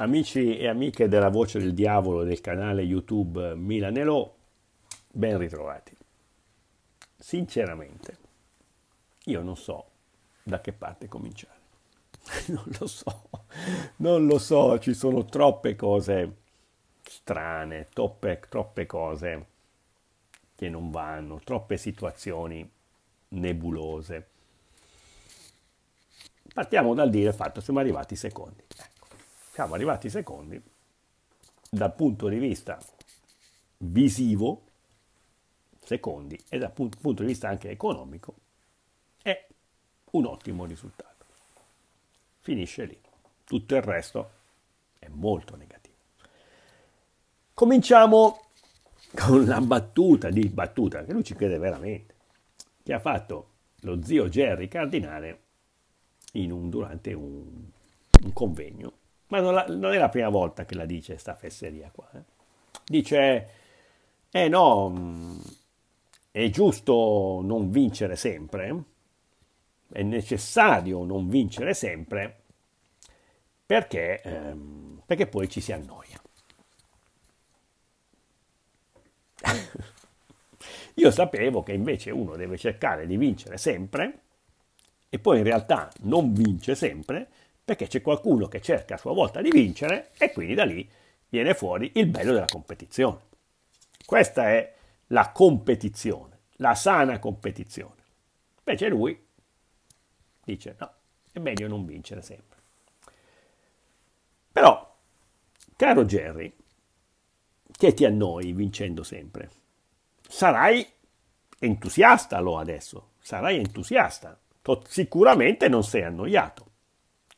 Amici e amiche della Voce del Diavolo del canale YouTube Milanello, ben ritrovati. Sinceramente, io non so da che parte cominciare. Non lo so, non lo so, ci sono troppe cose strane, troppe, troppe cose che non vanno, troppe situazioni nebulose. Partiamo dal dire il fatto, siamo arrivati secondi siamo arrivati secondi dal punto di vista visivo, secondi, e dal punto, di vista anche economico, è un ottimo risultato. Finisce lì. Tutto il resto è molto negativo. Cominciamo con la battuta di battuta, che lui ci crede veramente, che ha fatto lo zio Jerry Cardinale in un, durante un, un convegno ma non, la, non, è la prima volta che la dice sta fesseria qua. Eh. Dice, eh no, mm, è giusto non vincere sempre, è necessario non vincere sempre, perché, ehm, perché poi ci si annoia. Io sapevo che invece uno deve cercare di vincere sempre e poi in realtà non vince sempre perché c'è qualcuno che cerca a sua volta di vincere e quindi da lì viene fuori il bello della competizione. Questa è la competizione, la sana competizione. Invece lui dice no, è meglio non vincere sempre. Però, caro Jerry, che ti annoi vincendo sempre? Sarai entusiasta lo adesso, sarai entusiasta, sicuramente non sei annoiato.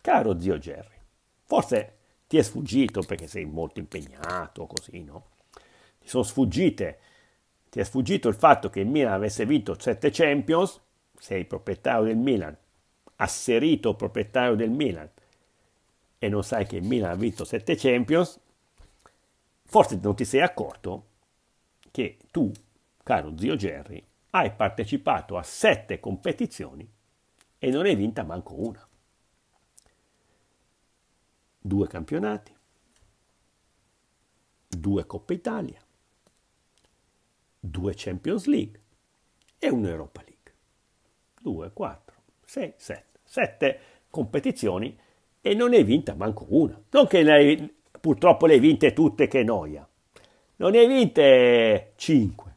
Caro zio Jerry, forse ti è sfuggito perché sei molto impegnato, così, no? Ti sono sfuggite, ti è sfuggito il fatto che il Milan avesse vinto 7 Champions, sei proprietario del Milan, asserito proprietario del Milan, e non sai che il Milan ha vinto 7 Champions, forse non ti sei accorto che tu, caro zio Jerry, hai partecipato a 7 competizioni e non hai vinta manco una due campionati, due Coppe Italia, due Champions League e un'Europa League. Due, quattro, sei, sette, sette competizioni e non ne hai vinta manco una. Non che ne hai, purtroppo le hai vinte tutte, che noia. Non ne hai vinte cinque,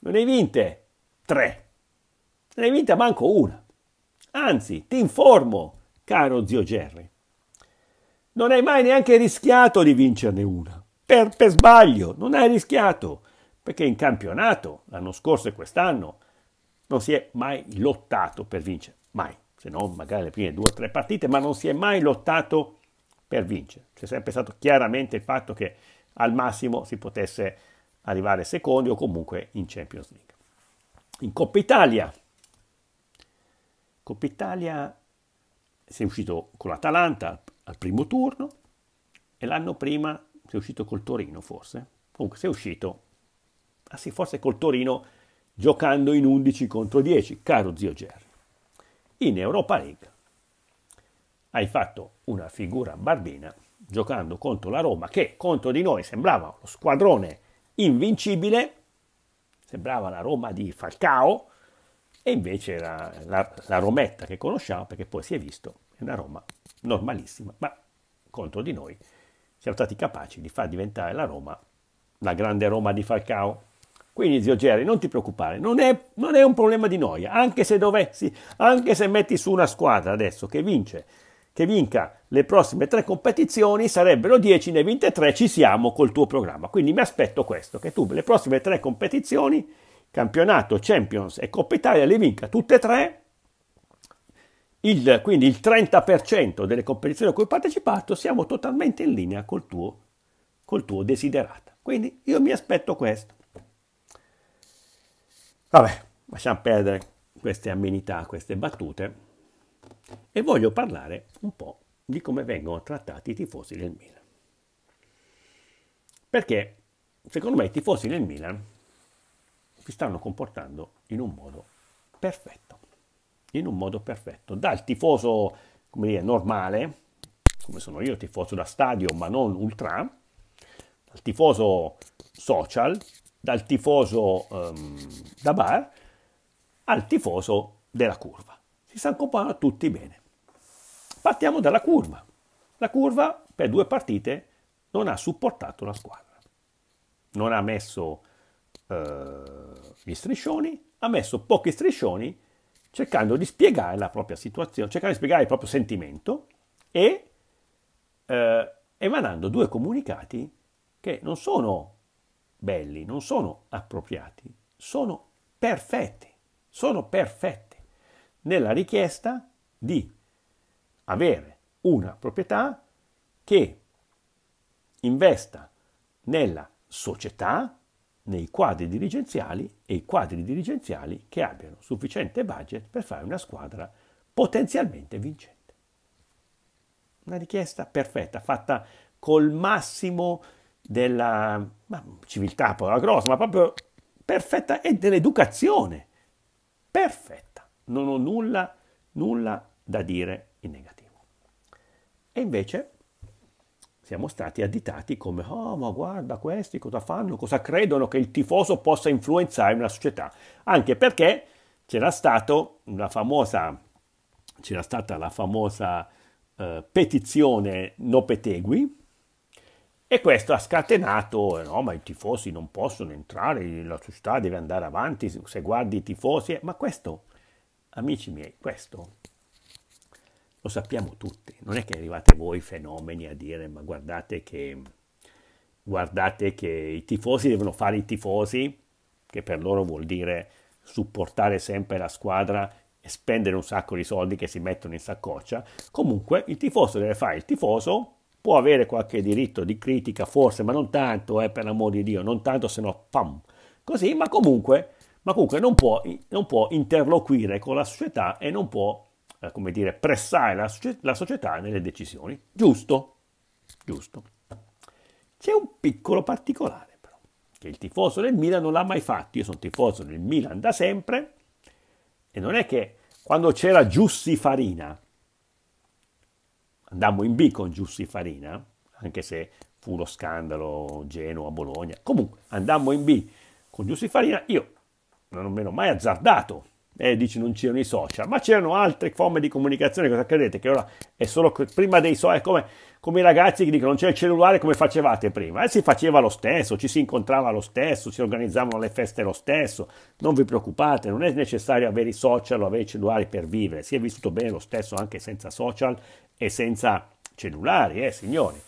non ne hai vinte tre, non ne hai vinta manco una. Anzi, ti informo, caro zio Gerry, non hai mai neanche rischiato di vincerne una. Per, per sbaglio, non hai rischiato. Perché in campionato, l'anno scorso e quest'anno, non si è mai lottato per vincere. Mai. Se non magari le prime due o tre partite, ma non si è mai lottato per vincere. C'è sempre stato chiaramente il fatto che al massimo si potesse arrivare secondi o comunque in Champions League. In Coppa Italia, Coppa Italia si è uscito con l'Atalanta, al primo turno e l'anno prima sei uscito col Torino forse. Comunque sei uscito, ah sì, forse col Torino giocando in 11 contro 10, caro zio Gerry. In Europa League hai fatto una figura barbina giocando contro la Roma che contro di noi sembrava uno squadrone invincibile, sembrava la Roma di Falcao e invece era la, la Rometta che conosciamo perché poi si è visto una Roma normalissima, ma contro di noi siamo stati capaci di far diventare la Roma la grande Roma di Falcao. Quindi zio Jerry, non ti preoccupare, non è, non è un problema di noia, anche se dovessi, anche se metti su una squadra adesso che vince che vinca le prossime tre competizioni, sarebbero 10, ne vinte 3, ci siamo col tuo programma. Quindi mi aspetto questo, che tu le prossime tre competizioni, campionato, Champions e Coppa Italia, le vinca tutte e tre il, quindi il 30% delle competizioni a cui ho partecipato, siamo totalmente in linea col tuo, col tuo desiderata. Quindi io mi aspetto questo. Vabbè, lasciamo perdere queste amenità, queste battute e voglio parlare un po' di come vengono trattati i tifosi del Milan. Perché secondo me i tifosi del Milan si stanno comportando in un modo perfetto in un modo perfetto. Dal tifoso, come dire, normale, come sono io, tifoso da stadio ma non ultra, dal tifoso social, dal tifoso um, da bar, al tifoso della curva. Si stanno s'accomodano tutti bene. Partiamo dalla curva. La curva per due partite non ha supportato la squadra. Non ha messo eh, gli striscioni, ha messo pochi striscioni cercando di spiegare la propria situazione, cercando di spiegare il proprio sentimento e eh, emanando due comunicati che non sono belli, non sono appropriati, sono perfetti, sono perfetti nella richiesta di avere una proprietà che investa nella società nei quadri dirigenziali e i quadri dirigenziali che abbiano sufficiente budget per fare una squadra potenzialmente vincente. Una richiesta perfetta, fatta col massimo della ma, civiltà, parola grossa, ma proprio perfetta e dell'educazione. Perfetta, non ho nulla, nulla da dire in negativo. E invece siamo stati additati come oh ma guarda questi cosa fanno, cosa credono che il tifoso possa influenzare una società, anche perché c'era, famosa, c'era stata la famosa eh, petizione no petegui e questo ha scatenato, eh, no ma i tifosi non possono entrare, la società deve andare avanti, se guardi i tifosi, eh, ma questo, amici miei, questo lo sappiamo tutti, non è che arrivate voi fenomeni a dire ma guardate che, guardate che i tifosi devono fare i tifosi, che per loro vuol dire supportare sempre la squadra e spendere un sacco di soldi che si mettono in saccoccia. Comunque il tifoso deve fare il tifoso, può avere qualche diritto di critica forse, ma non tanto, eh, per l'amor di Dio, non tanto se no pam, così, ma comunque, ma comunque non, può, non può interloquire con la società e non può eh, come dire, pressare la, la società nelle decisioni. Giusto, giusto. C'è un piccolo particolare però, che il tifoso del Milan non l'ha mai fatto. Io sono tifoso del Milan da sempre e non è che quando c'era Giussi Farina, andammo in B con Giussi Farina, anche se fu lo scandalo Genoa, Bologna, comunque andammo in B con Giussi Farina, io non me l'ho mai azzardato e eh, dici non c'erano i social, ma c'erano altre forme di comunicazione, cosa credete? Che ora è solo prima dei social, è come, come i ragazzi che dicono non c'è il cellulare come facevate prima, eh, si faceva lo stesso, ci si incontrava lo stesso, si organizzavano le feste lo stesso, non vi preoccupate, non è necessario avere i social o avere i cellulari per vivere, si è vissuto bene lo stesso anche senza social e senza cellulari, eh signori.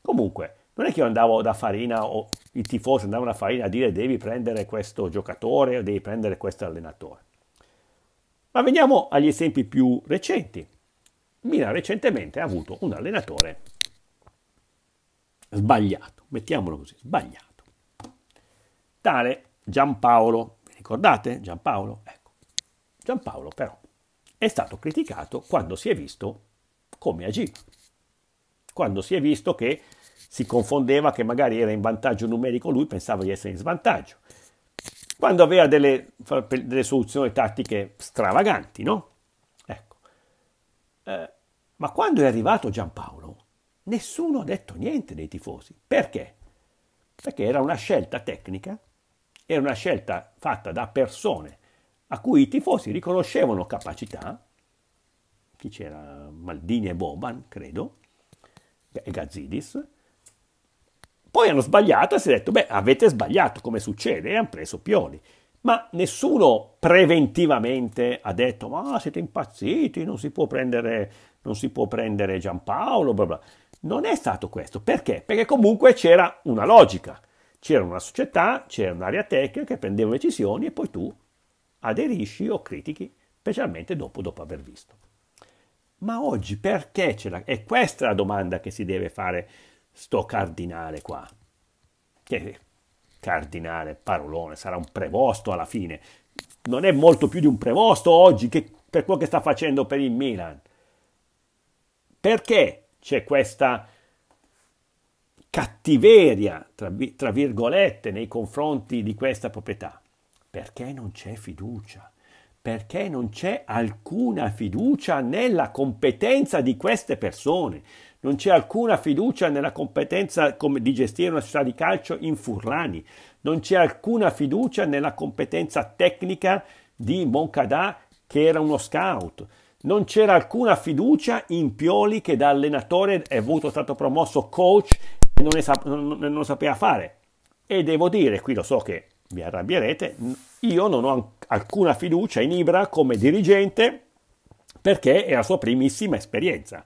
Comunque, non è che io andavo da Farina o i tifosi andavano da Farina a dire devi prendere questo giocatore o devi prendere questo allenatore ma veniamo agli esempi più recenti. Milan recentemente ha avuto un allenatore sbagliato, mettiamolo così, sbagliato. Tale Giampaolo, vi ricordate Giampaolo? Ecco, Giampaolo però è stato criticato quando si è visto come agiva, quando si è visto che si confondeva che magari era in vantaggio numerico lui, pensava di essere in svantaggio, quando aveva delle, delle soluzioni tattiche stravaganti, no? Ecco. Eh, ma quando è arrivato Giampaolo, nessuno ha detto niente dei tifosi. Perché? Perché era una scelta tecnica, era una scelta fatta da persone a cui i tifosi riconoscevano capacità, chi c'era? Maldini e Boban, credo, e Gazzidis, poi hanno sbagliato e si è detto, beh, avete sbagliato, come succede, e eh, hanno preso Pioli. Ma nessuno preventivamente ha detto, ma siete impazziti, non si può prendere, non si può prendere Giampaolo, bla bla. Non è stato questo. Perché? Perché comunque c'era una logica. C'era una società, c'era un'area tecnica che prendeva decisioni e poi tu aderisci o critichi, specialmente dopo, dopo aver visto. Ma oggi perché c'è la... E questa è la domanda che si deve fare sto cardinale qua, che cardinale, parolone, sarà un prevosto alla fine, non è molto più di un prevosto oggi che, per quello che sta facendo per il Milan. Perché c'è questa cattiveria, tra, tra virgolette, nei confronti di questa proprietà? Perché non c'è fiducia perché non c'è alcuna fiducia nella competenza di queste persone. Non c'è alcuna fiducia nella competenza di gestire una società di calcio in Furlani, non c'è alcuna fiducia nella competenza tecnica di Moncadà che era uno scout. Non c'era alcuna fiducia in Pioli che da allenatore è avuto, stato promosso coach e non, sap- non, non, lo sapeva fare. E devo dire, qui lo so che vi arrabbierete, io non ho alcuna fiducia in Ibra come dirigente perché è la sua primissima esperienza.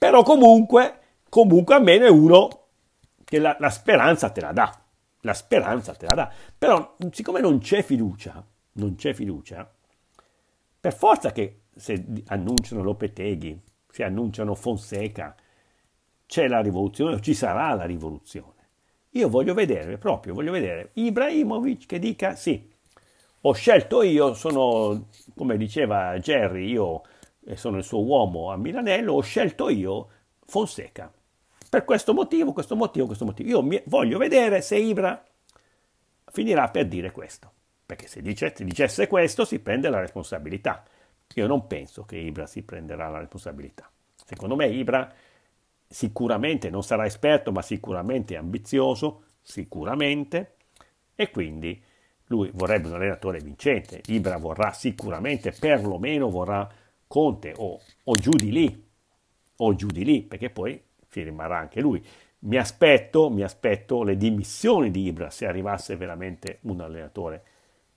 Però comunque, comunque almeno è uno che la, la speranza te la dà. La speranza te la dà. Però siccome non c'è fiducia, non c'è fiducia, per forza che se annunciano Lopeteghi, se annunciano Fonseca, c'è la rivoluzione o ci sarà la rivoluzione. Io voglio vedere, proprio voglio vedere Ibrahimovic che dica sì, ho scelto io, sono, come diceva Jerry, io e sono il suo uomo a Milanello, ho scelto io Fonseca. Per questo motivo, questo motivo, questo motivo. Io voglio vedere se Ibra finirà per dire questo. Perché se dice, dicesse questo si prende la responsabilità. Io non penso che Ibra si prenderà la responsabilità. Secondo me Ibra sicuramente non sarà esperto, ma sicuramente ambizioso, sicuramente, e quindi lui vorrebbe un allenatore vincente. Ibra vorrà sicuramente, perlomeno vorrà Conte o, o giù di lì, o giù di lì, perché poi firmerà anche lui. Mi aspetto, mi aspetto le dimissioni di Ibra se arrivasse veramente un allenatore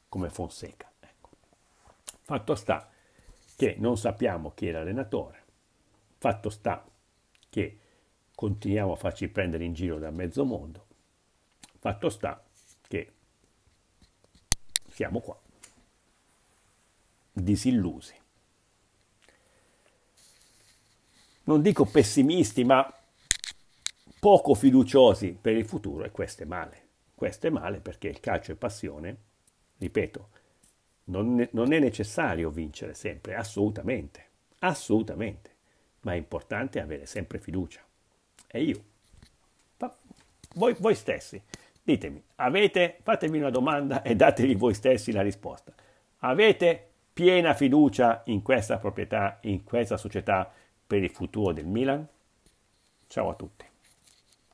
come Fonseca. Ecco. Fatto sta che non sappiamo chi è l'allenatore, fatto sta che continuiamo a farci prendere in giro da mezzo mondo, fatto sta che siamo qua, disillusi. non dico pessimisti, ma poco fiduciosi per il futuro e questo è male. Questo è male perché il calcio è passione, ripeto, non, non è necessario vincere sempre, assolutamente, assolutamente, ma è importante avere sempre fiducia. E io, voi, voi stessi, ditemi, avete, fatemi una domanda e dategli voi stessi la risposta. Avete piena fiducia in questa proprietà, in questa società? per il futuro del Milan. Ciao a tutti.